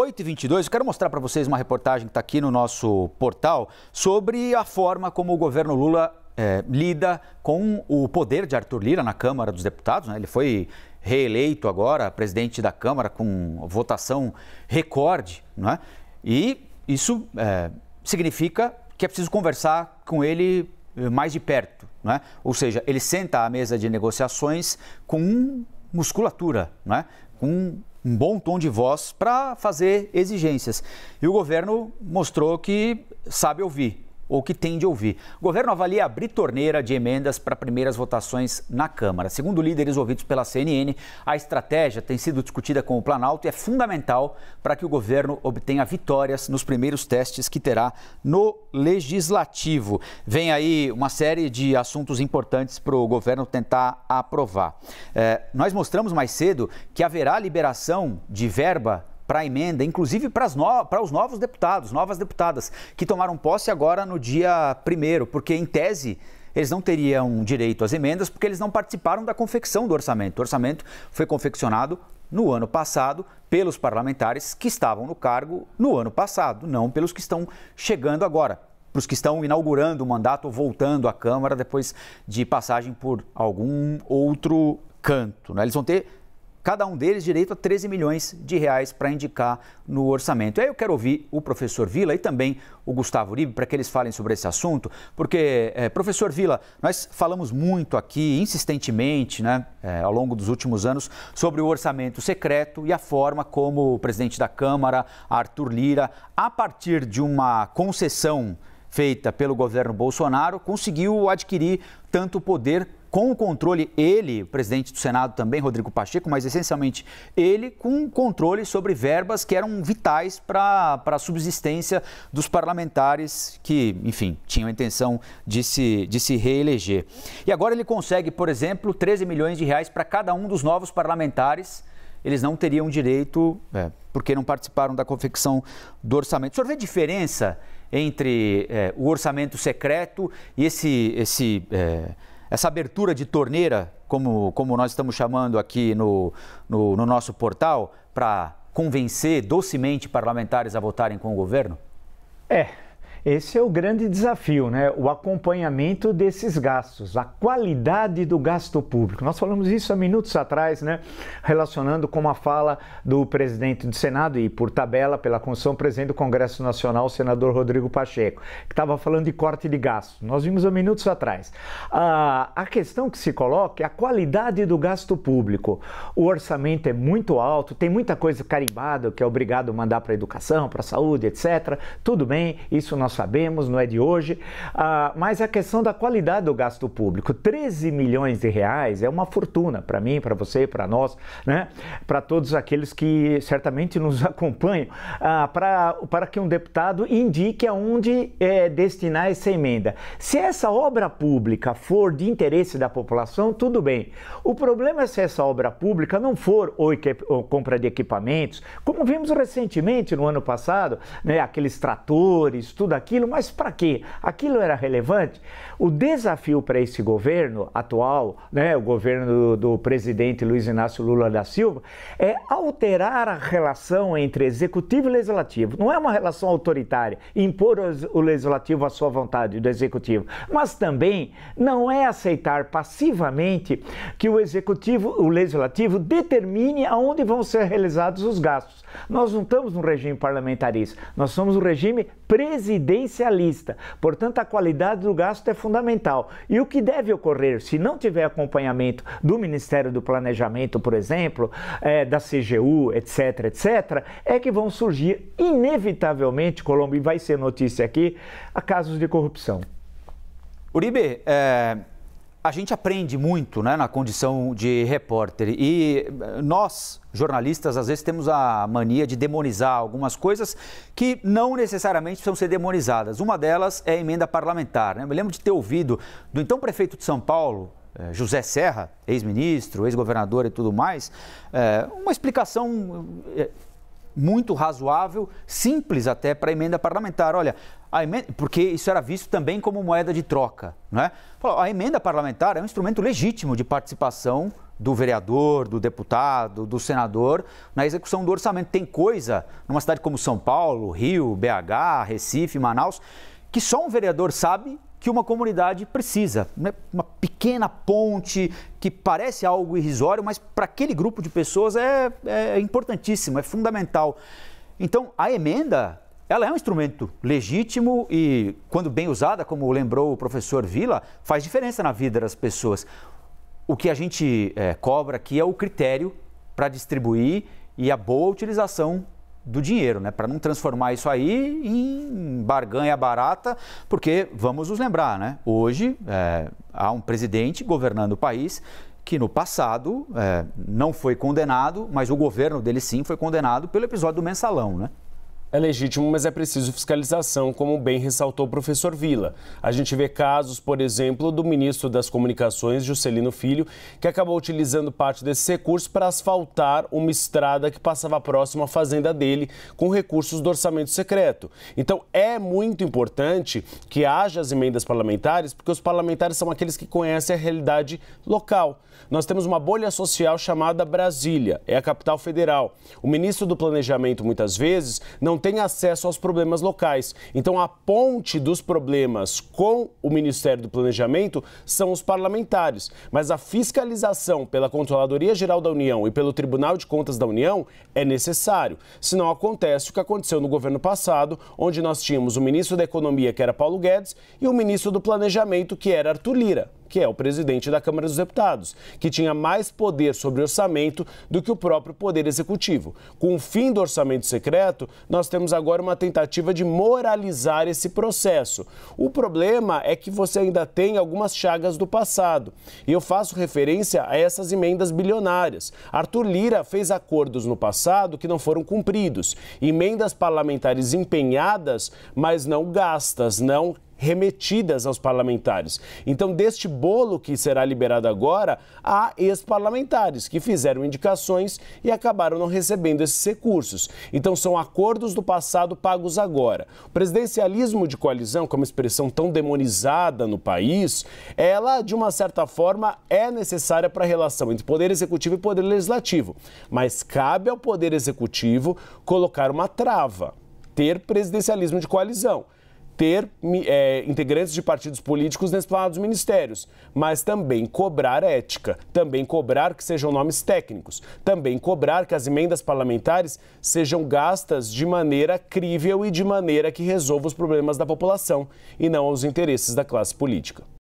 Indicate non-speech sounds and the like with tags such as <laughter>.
8 e 22 eu quero mostrar para vocês uma reportagem que está aqui no nosso portal sobre a forma como o governo Lula é, lida com o poder de Arthur Lira na Câmara dos Deputados. Né? Ele foi reeleito agora presidente da Câmara com votação recorde. Né? E isso é, significa que é preciso conversar com ele é, mais de perto. Né? Ou seja, ele senta à mesa de negociações com musculatura, né? com um bom tom de voz para fazer exigências. E o governo mostrou que sabe ouvir ou que tem de ouvir. O governo avalia abrir torneira de emendas para primeiras votações na Câmara. Segundo líderes ouvidos pela CNN, a estratégia tem sido discutida com o Planalto e é fundamental para que o governo obtenha vitórias nos primeiros testes que terá no Legislativo. Vem aí uma série de assuntos importantes para o governo tentar aprovar. É, nós mostramos mais cedo que haverá liberação de verba para a emenda, inclusive para no... os novos deputados, novas deputadas, que tomaram posse agora no dia 1 porque em tese eles não teriam direito às emendas porque eles não participaram da confecção do orçamento. O orçamento foi confeccionado no ano passado pelos parlamentares que estavam no cargo no ano passado, não pelos que estão chegando agora. Para os que estão inaugurando o mandato ou voltando à Câmara depois de passagem por algum outro canto. Né? Eles vão ter cada um deles direito a 13 milhões de reais para indicar no orçamento. E aí eu quero ouvir o professor Vila e também o Gustavo Uribe para que eles falem sobre esse assunto, porque, é, professor Vila, nós falamos muito aqui, insistentemente, né, é, ao longo dos últimos anos, sobre o orçamento secreto e a forma como o presidente da Câmara, Arthur Lira, a partir de uma concessão feita pelo governo Bolsonaro, conseguiu adquirir tanto poder com o controle, ele, presidente do Senado também, Rodrigo Pacheco, mas essencialmente ele, com controle sobre verbas que eram vitais para a subsistência dos parlamentares que, enfim, tinham a intenção de se, de se reeleger. E agora ele consegue, por exemplo, 13 milhões de reais para cada um dos novos parlamentares. Eles não teriam direito, é. porque não participaram da confecção do orçamento. O senhor vê diferença entre é, o orçamento secreto e esse. esse é, essa abertura de torneira, como, como nós estamos chamando aqui no, no, no nosso portal, para convencer docemente parlamentares a votarem com o governo? É, esse é o grande desafio, né? o acompanhamento desses gastos, a qualidade do gasto público. Nós falamos isso há minutos atrás, né? relacionando com uma fala do presidente do Senado e, por tabela, pela Constituição, presidente do Congresso Nacional, o senador Rodrigo Pacheco, que estava falando de corte de gastos. Nós vimos há minutos atrás. a questão que se coloca é a qualidade do gasto público. O orçamento é muito alto, tem muita coisa carimbada que é obrigado a mandar para a educação, para a saúde, etc. Tudo bem, isso nós nós sabemos, não é de hoje, ah, mas a questão da qualidade do gasto público. 13 milhões de reais é uma fortuna para mim, para você, para nós, né? para todos aqueles que certamente <laughs> nos acompanham, ah, para, para que um deputado indique aonde é, destinar essa emenda. Se essa obra pública for de interesse da população, tudo bem. O problema é se essa obra pública não for ou, ou compra de equipamentos, como vimos recentemente no ano passado, né? aqueles tratores, tudo aquilo, mas para quê? Aquilo era relevante? O desafio para esse governo atual, né, o governo do, do presidente Luiz Inácio Lula da Silva, é alterar a relação entre executivo e legislativo. Não é uma relação autoritária, impor o legislativo à sua vontade do executivo, mas também não é aceitar passivamente que o executivo, o legislativo determine aonde vão ser realizados os gastos. Nós não estamos num regime parlamentarista, nós somos um regime presidencialista. Portanto, a qualidade do gasto é fundamental. E o que deve ocorrer, se não tiver acompanhamento do Ministério do Planejamento, por exemplo, é, da CGU, etc., etc., é que vão surgir, inevitavelmente, Colômbia, e vai ser notícia aqui, casos de corrupção. Uribe, é, a gente aprende muito né, na condição de repórter e eh, nós, jornalistas, às vezes temos a mania de demonizar algumas coisas que não necessariamente precisam ser demonizadas. Uma delas é a emenda parlamentar. Né? Eu me lembro de ter ouvido do então prefeito de São Paulo, eh, José Serra, ex-ministro, ex-governador e tudo mais, eh, uma explicação muito razoável, simples até para a emenda parlamentar. Olha, Emenda, porque isso era visto também como moeda de troca. Né? A emenda parlamentar é um instrumento legítimo de participação do vereador, do deputado, do senador na execução do orçamento. Tem coisa numa cidade como São Paulo, Rio, BH, Recife, Manaus, que só um vereador sabe que uma comunidade precisa. Né? Uma pequena ponte que parece algo irrisório, mas para aquele grupo de pessoas é, é importantíssimo, é fundamental. Então, a emenda ela é um instrumento legítimo e, quando bem usada, como lembrou o professor Vila, faz diferença na vida das pessoas. O que a gente é, cobra aqui é o critério para distribuir e a boa utilização do dinheiro, né? Para não transformar isso aí em barganha barata, porque vamos nos lembrar, né? Hoje é, há um presidente governando o país que no passado é, não foi condenado, mas o governo dele sim foi condenado pelo episódio do mensalão, né? é legítimo, mas é preciso fiscalização, como bem ressaltou o professor Vila. A gente vê casos, por exemplo, do ministro das Comunicações, Juscelino Filho, que acabou utilizando parte desse recurso para asfaltar uma estrada que passava próximo à fazenda dele com recursos do orçamento secreto. Então, é muito importante que haja as emendas parlamentares, porque os parlamentares são aqueles que conhecem a realidade local. Nós temos uma bolha social chamada Brasília, é a capital federal. O ministro do Planejamento, muitas vezes, não não tem acesso aos problemas locais. Então, a ponte dos problemas com o Ministério do Planejamento são os parlamentares. Mas a fiscalização pela Controladoria Geral da União e pelo Tribunal de Contas da União é necessário. Senão, acontece o que aconteceu no governo passado, onde nós tínhamos o ministro da Economia, que era Paulo Guedes, e o ministro do Planejamento, que era Arthur Lira que é o presidente da Câmara dos Deputados, que tinha mais poder sobre orçamento do que o próprio Poder Executivo. Com o fim do orçamento secreto, nós temos agora uma tentativa de moralizar esse processo. O problema é que você ainda tem algumas chagas do passado. E eu faço referência a essas emendas bilionárias. Arthur Lira fez acordos no passado que não foram cumpridos. Emendas parlamentares empenhadas, mas não gastas, não remetidas aos parlamentares. Então, deste bolo que será liberado agora, há ex-parlamentares que fizeram indicações e acabaram não recebendo esses recursos. Então, são acordos do passado pagos agora. O presidencialismo de coalizão, como é expressão tão demonizada no país, ela, de uma certa forma, é necessária para a relação entre poder executivo e poder legislativo. Mas cabe ao poder executivo colocar uma trava, ter presidencialismo de coalizão ter é, integrantes de partidos políticos plano dos ministérios, mas também cobrar ética, também cobrar que sejam nomes técnicos, também cobrar que as emendas parlamentares sejam gastas de maneira crível e de maneira que resolva os problemas da população e não aos interesses da classe política.